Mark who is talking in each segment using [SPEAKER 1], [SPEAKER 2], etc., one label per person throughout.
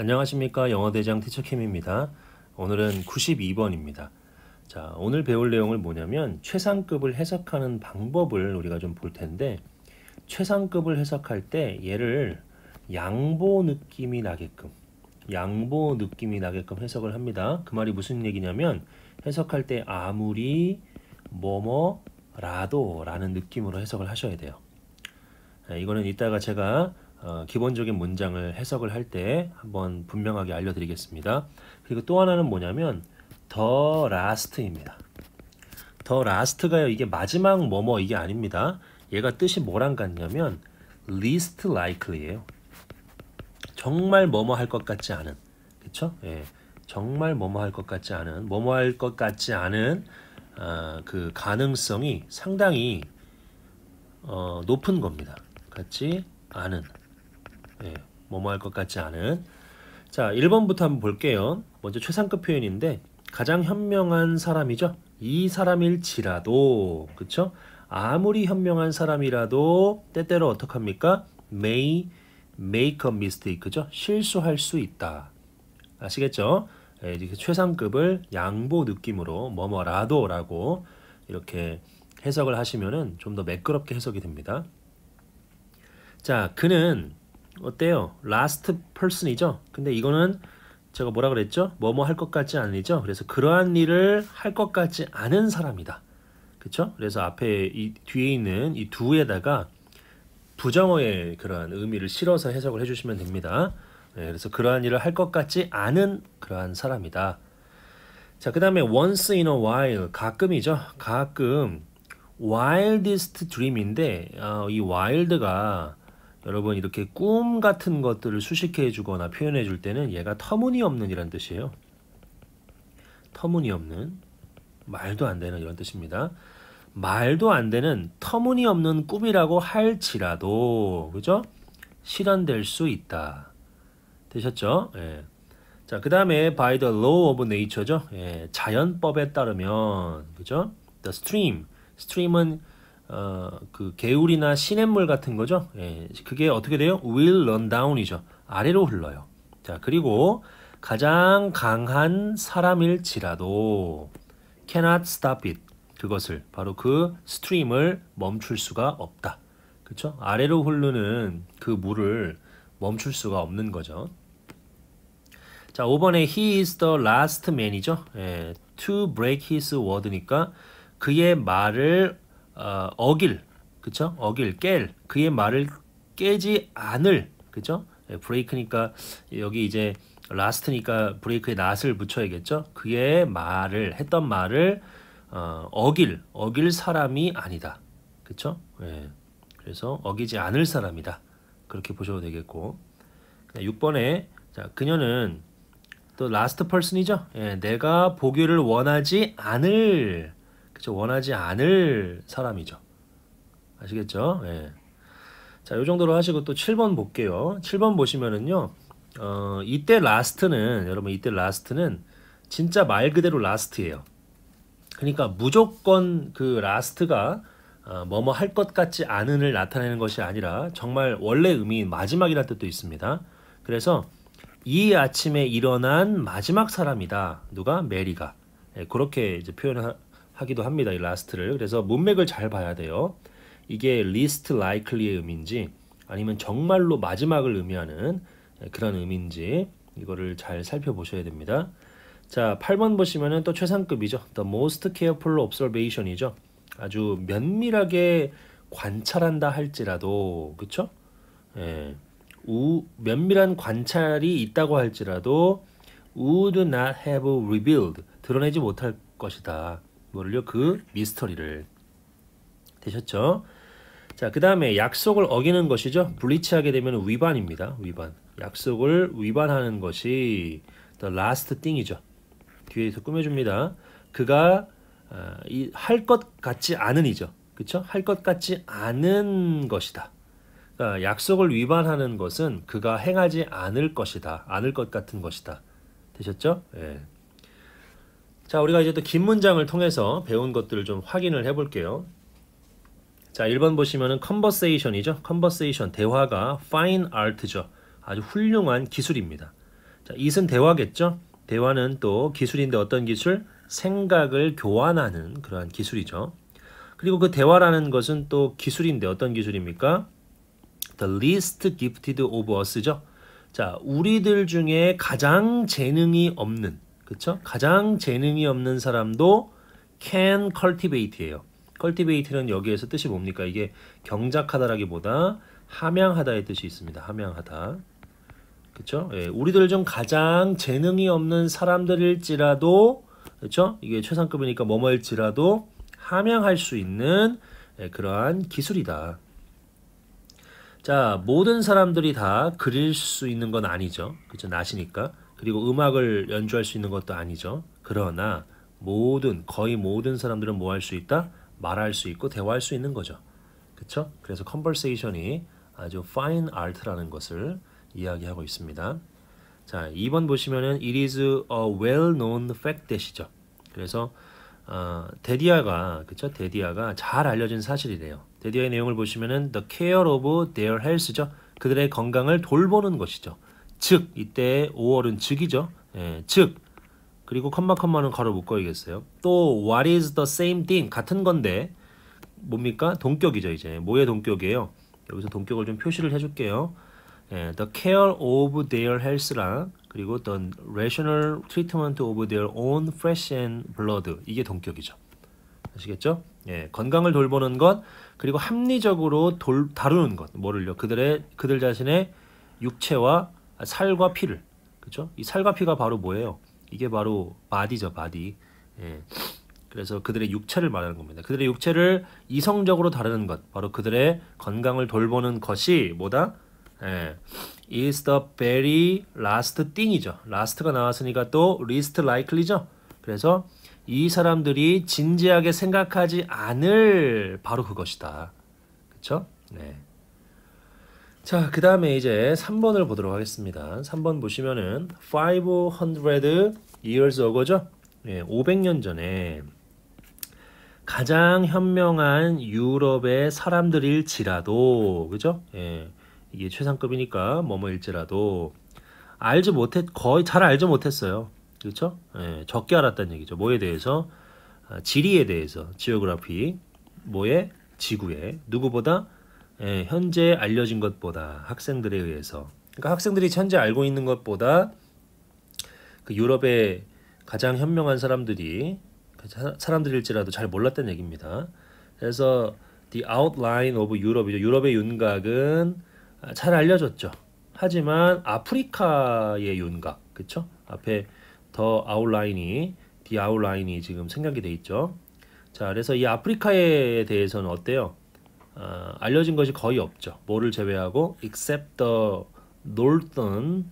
[SPEAKER 1] 안녕하십니까 영어대장 티처캠입니다 오늘은 92번입니다. 자 오늘 배울 내용을 뭐냐면 최상급을 해석하는 방법을 우리가 좀 볼 텐데 최상급을 해석할 때 얘를 양보 느낌이 나게끔 양보 느낌이 나게끔 해석을 합니다. 그 말이 무슨 얘기냐면 해석할 때 아무리 뭐뭐라도 라는 느낌으로 해석을 하셔야 돼요. 아, 이거는 이따가 제가 어, 기본적인 문장을 해석을 할 때 한번 분명하게 알려드리겠습니다. 그리고 또 하나는 뭐냐면 더 라스트입니다. 더 라스트가요. 이게 마지막 뭐뭐 이게 아닙니다. 얘가 뜻이 뭐랑 같냐면 least likely예요. 정말 뭐뭐 할 것 같지 않은 그쵸? 예, 정말 뭐뭐 할 것 같지 않은 뭐뭐 할 것 같지 않은 어, 그 가능성이 상당히 어, 높은 겁니다. 같지 않은 예, 뭐뭐 할 것 같지 않은 자 1번부터 한번 볼게요 먼저 최상급 표현인데 가장 현명한 사람이죠 이 사람일지라도 그쵸 아무리 현명한 사람이라도 때때로 어떡합니까 may make a mistake 죠 실수할 수 있다 아시겠죠 예, 이렇게 최상급을 양보 느낌으로 뭐뭐라도 라고 이렇게 해석을 하시면좀 더 매끄럽게 해석이 됩니다 자 그는 어때요? last person이죠. 근데 이거는 제가 뭐라 그랬죠? 뭐뭐 할 것 같지 않으죠? 그래서 그러한 일을 할 것 같지 않은 사람이다. 그렇 그래서 앞에 이 뒤에 있는 이 두에다가 부정어의 그러한 의미를 실어서 해석을 해주시면 됩니다. 네, 그래서 그러한 일을 할 것 같지 않은 그러한 사람이다. 자, 그 다음에 once in a while, 가끔이죠. 가끔 wildest dream인데 어, 이 wild가 여러분 이렇게 꿈 같은 것들을 수식해 주거나 표현해 줄 때는 얘가 터무니없는 이란 뜻이에요. 터무니없는 말도 안 되는 이런 뜻입니다. 말도 안 되는 터무니없는 꿈이라고 할지라도 그죠? 실현될 수 있다. 되셨죠? 예. 자, 그 다음에 by the law of nature죠. 예, 자연법에 따르면 그죠? the stream, stream은 어, 그 개울이나 시냇물 같은 거죠. 예, 그게 어떻게 돼요? will run down이죠. 아래로 흘러요. 자, 그리고 가장 강한 사람일지라도 cannot stop it. 그것을 바로 그 스트림을 멈출 수가 없다. 그렇죠? 아래로 흐르는 그 물을 멈출 수가 없는 거죠. 자, 5번에 he is the last man이죠. 예, to break his word니까 그의 말을 어, 어길 그쵸 어길 깰 그의 말을 깨지 않을 그죠 예, 브레이크니까 여기 이제 라스트니까 브레이크에 낫을 붙여야겠죠 그의 말을 했던 말을 어, 어길 어길 사람이 아니다 그쵸 예. 그래서 어기지 않을 사람이다 그렇게 보셔도 되겠고 6번에 자 그녀는 또 라스트 퍼슨이죠 예, 내가 보기를 원하지 않을 그쵸? 원하지 않을 사람이죠. 아시겠죠? 예. 자, 요 정도로 하시고 또 7번 볼게요. 7번 보시면은요. 어, 이때 라스트는 여러분 이때 라스트는 진짜 말 그대로 라스트예요. 그러니까 무조건 그 라스트가 어, 뭐뭐 할 것 같지 않은을 나타내는 것이 아니라 정말 원래 의미인 마지막이라는 뜻도 있습니다. 그래서 이 아침에 일어난 마지막 사람이다. 누가 메리가 예, 그렇게 이제 표현을 하기도 합니다. 이 라스트를. 그래서 문맥을 잘 봐야 돼요. 이게 least likely의 의미인지 아니면 정말로 마지막을 의미하는 그런 의미인지 이거를 잘 살펴보셔야 됩니다. 자, 8번 보시면은 또 최상급이죠. The most careful observation이죠. 아주 면밀하게 관찰한다 할지라도 그쵸? 예. 우, 면밀한 관찰이 있다고 할지라도 would not have revealed 드러내지 못할 것이다. 뭐를요? 그 미스터리를 되셨죠? 자, 그 다음에 약속을 어기는 것이죠. 불리치하게 되면 위반입니다. 위반. 약속을 위반하는 것이 the last thing이죠. 뒤에서 꾸며줍니다. 그가 어, 아, 할것 같지 않은이죠. 그렇죠? 할 것 같지 않은 것이다. 그러니까 약속을 위반하는 것은 그가 행하지 않을 것이다. 않을 것 같은 것이다. 되셨죠? 예. 자, 우리가 이제 또 긴 문장을 통해서 배운 것들을 좀 확인을 해 볼게요. 자, 1번 보시면은 컨버세이션이죠. 컨버세이션 대화가 파인 아트죠 아주 훌륭한 기술입니다. 자, 이슨 대화겠죠. 대화는 또 기술인데 어떤 기술? 생각을 교환하는 그러한 기술이죠. 그리고 그 대화라는 것은 또 기술인데 어떤 기술입니까? The least gifted of us죠. 자, 우리들 중에 가장 재능이 없는 그렇죠? 가장 재능이 없는 사람도 can cultivate예요. cultivate는 여기에서 뜻이 뭡니까? 이게 경작하다라기보다 함양하다의 뜻이 있습니다. 함양하다. 그렇죠? 예, 우리들 중 가장 재능이 없는 사람들일지라도 그렇죠? 이게 최상급이니까 뭐뭐일지라도 함양할 수 있는 예, 그러한 기술이다. 자, 모든 사람들이 다 그릴 수 있는 건 아니죠. 그렇죠? 나시니까. 그리고 음악을 연주할 수 있는 것도 아니죠. 그러나 모든 거의 모든 사람들은 뭐 할 수 있다? 말할 수 있고 대화할 수 있는 거죠. 그렇죠? 그래서 컨버세이션이 아주 파인 아트라는 것을 이야기하고 있습니다. 자, 2번 보시면은 it is a well-known fact t h 죠 그래서 어, 데디아가 그쵸? 데디아가 잘 알려진 사실이래요. 데디아의 내용을 보시면은 the care of their health죠. 그들의 건강을 돌보는 것이죠. 즉 이때 5월은 즉이죠. 예, 즉 그리고 컴마 컴마는 가로 묶어야겠어요. 또 what is the same thing 같은 건데 뭡니까? 동격이죠 이제 모의 동격이에요. 여기서 동격을 좀 표시를 해줄게요. 예, the care of their health랑 그리고 the rational treatment of their own flesh and blood 이게 동격이죠. 아시겠죠? 예, 건강을 돌보는 것 그리고 합리적으로 돌, 다루는 것 뭐를요? 그들의 그들 자신의 육체와 아, 살과 피를 그죠? 이 살과 피가 바로 뭐예요? 이게 바로 바디죠, 바디. 예. 그래서 그들의 육체를 말하는 겁니다. 그들의 육체를 이성적으로 다루는 것, 바로 그들의 건강을 돌보는 것이 뭐다? 예. is the very last thing이죠. last가 나왔으니까 또 least likely죠. 그래서 이 사람들이 진지하게 생각하지 않을 바로 그것이다. 그렇죠? 네. 자, 그 다음에 이제 3번을 보도록 하겠습니다. 3번 보시면은 500 years ago죠? 예, 500년 전에 가장 현명한 유럽의 사람들일지라도, 그죠? 예, 이게 최상급이니까 뭐뭐일지라도 알지 못했, 거의 잘 알지 못했어요. 그렇죠? 예, 적게 알았다는 얘기죠. 뭐에 대해서? 아, 지리에 대해서, 지오그라피, 뭐에? 지구에. 누구보다 예, 현재 알려진 것보다 학생들에 의해서 그러니까 학생들이 현재 알고 있는 것보다 그 유럽의 가장 현명한 사람들이 그 사람들일지라도 잘 몰랐다는 얘기입니다. 그래서 The Outline of Europe이죠. 유럽의 윤곽은 잘 알려졌죠. 하지만 아프리카의 윤곽, 그렇죠? 앞에 더 아웃라인이 The Outline이 지금 생각이 돼 있죠. 자, 그래서 이 아프리카에 대해서는 어때요? 어, 알려진 것이 거의 없죠. 뭐를 제외하고 except the northern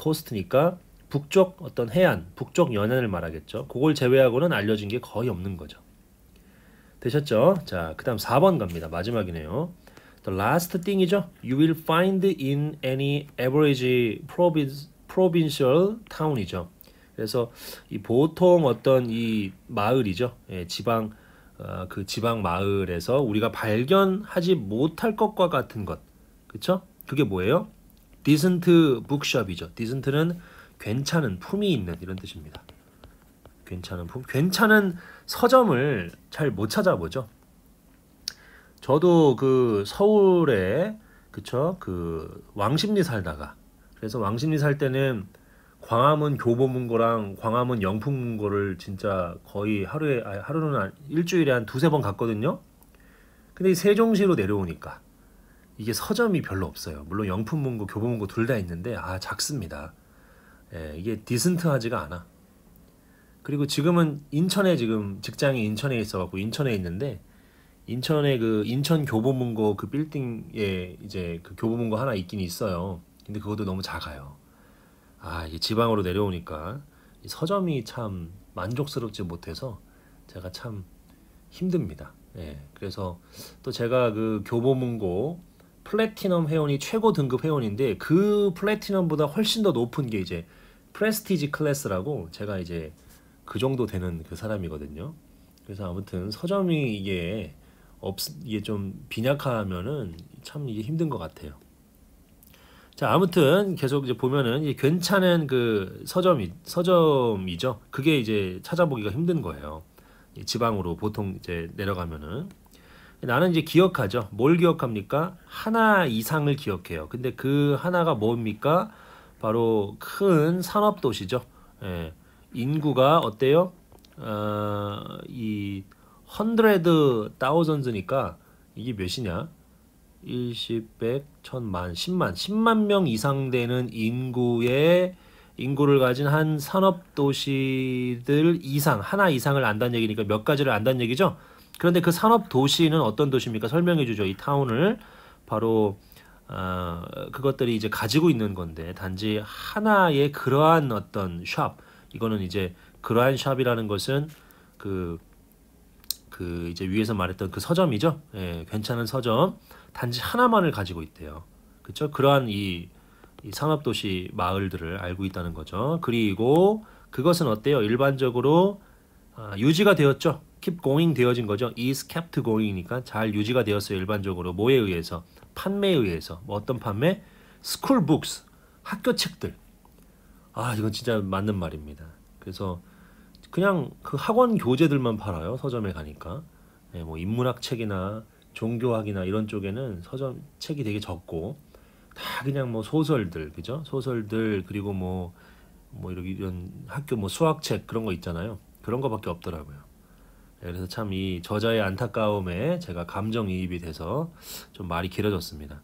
[SPEAKER 1] coast니까 북쪽 어떤 해안, 북쪽 연안을 말하겠죠. 그걸 제외하고는 알려진 게 거의 없는 거죠. 되셨죠? 자, 그다음 4번 갑니다. 마지막이네요. The last thing이죠. You will find in any average p r o v i n c i a l town이죠. 그래서 이 보통 어떤 이 마을이죠. 예, 지방 어, 그 지방 마을에서 우리가 발견하지 못할 것과 같은 것. 그쵸? 그게 뭐예요? 디센트 북숍이죠. 디센트는 괜찮은 품이 있는 이런 뜻입니다. 괜찮은 품, 괜찮은 서점을 잘 못 찾아보죠. 저도 그 서울에 그쵸 그 왕십리 살다가 그래서 왕십리 살 때는 광화문 교보문고랑 광화문 영풍문고를 진짜 거의 하루에 아니, 하루는 일주일에 한 두세 번 갔거든요. 근데 세종시로 내려오니까 이게 서점이 별로 없어요. 물론 영풍문고, 교보문고 둘 다 있는데 아 작습니다. 예, 이게 디센트하지가 않아. 그리고 지금은 인천에 지금 직장이 인천에 있어갖고 인천에 있는데 인천에 그 인천 교보문고 그 빌딩에 이제 그 교보문고 하나 있긴 있어요. 근데 그것도 너무 작아요. 아 이게 지방으로 내려오니까 서점이 참 만족스럽지 못해서 제가 참 힘듭니다. 예, 그래서 또 제가 그 교보문고 플래티넘 회원이 최고 등급 회원인데 그 플래티넘보다 훨씬 더 높은 게 이제 프레스티지 클래스라고 제가 이제 그 정도 되는 그 사람이거든요. 그래서 아무튼 서점이 이게 없 이게 좀 빈약하면은 참 이게 힘든 것 같아요. 자 아무튼 계속 이제 보면은 이 괜찮은 그 서점이 서점이죠. 그게 이제 찾아보기가 힘든 거예요. 지방으로 보통 이제 내려가면은 나는 이제 기억하죠. 뭘 기억합니까? 하나 이상을 기억해요. 근데 그 하나가 뭡니까? 바로 큰 산업 도시죠. 예. 인구가 어때요? 어, 이 100,000니까 이게 몇이냐? 1000, 만1 0만1 0만명 이상 되는 인구의 인구를 가진 한 산업 도시들 이상 하나 이상을 안다는 얘기니까 몇 가지를 안다는 얘기죠. 그런데 그 산업 도시는 어떤 도시입니까? 설명해 주죠. 이 타운을 바로 어, 그것들이 이제 가지고 있는 건데 단지 하나의 그러한 어떤 샵 이거는 이제 그러한 샵이라는 것은 그그 그 이제 위에서 말했던 그 서점이죠. 예, 괜찮은 서점. 단지 하나만을 가지고 있대요. 그렇죠? 그러한 이, 이 산업도시 마을들을 알고 있다는 거죠. 그리고 그것은 어때요? 일반적으로 아, 유지가 되었죠. keep going 되어진 거죠. is kept going이니까 잘 유지가 되었어요. 일반적으로 뭐에 의해서 판매에 의해서 뭐 어떤 판매? school books 학교 책들. 아 이건 진짜 맞는 말입니다. 그래서 그냥 그 학원 교재들만 팔아요. 서점에 가니까 네, 뭐 인문학 책이나 종교학이나 이런 쪽에는 서점 책이 되게 적고 다 그냥 뭐 소설들 그죠 소설들 그리고 뭐뭐 뭐, 뭐 이런 학교 뭐 수학책 그런 거 있잖아요 그런 거밖에 없더라고요 예, 그래서 참 이 저자의 안타까움에 제가 감정이입이 돼서 좀 말이 길어졌습니다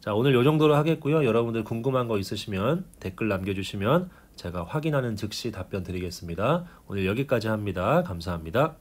[SPEAKER 1] 자 오늘 요 정도로 하겠고요 여러분들 궁금한 거 있으시면 댓글 남겨주시면 제가 확인하는 즉시 답변 드리겠습니다 오늘 여기까지 합니다 감사합니다